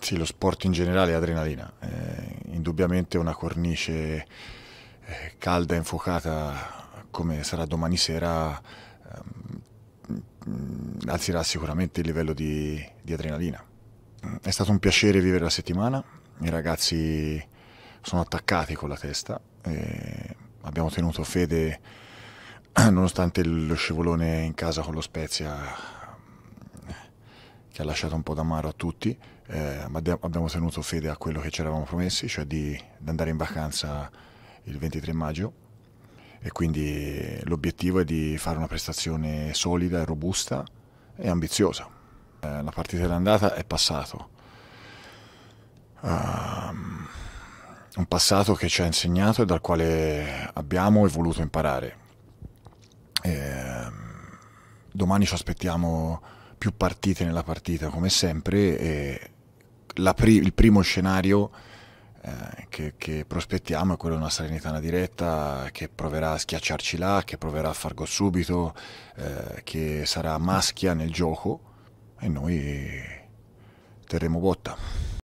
Sì, lo sport in generale è adrenalina, eh, indubbiamente una cornice eh, calda e infuocata come sarà domani sera ehm, alzerà sicuramente il livello di, di adrenalina. Mm, è stato un piacere vivere la settimana, i ragazzi sono attaccati con la testa, abbiamo tenuto fede nonostante lo scivolone in casa con lo Spezia che ha lasciato un po' d'amaro a tutti, eh, ma abbiamo tenuto fede a quello che ci eravamo promessi, cioè di, di andare in vacanza il 23 maggio e quindi l'obiettivo è di fare una prestazione solida, robusta e ambiziosa. Eh, la partita dell'andata è passato, um, un passato che ci ha insegnato e dal quale abbiamo e voluto imparare. E, ehm, domani ci aspettiamo più partite nella partita come sempre pri il primo scenario eh, che, che, prospettiamo è quello di una Salernitana diretta che proverà a schiacciarci là, che proverà a far gol subito, eh, che sarà maschia nel gioco e noi terremo botta.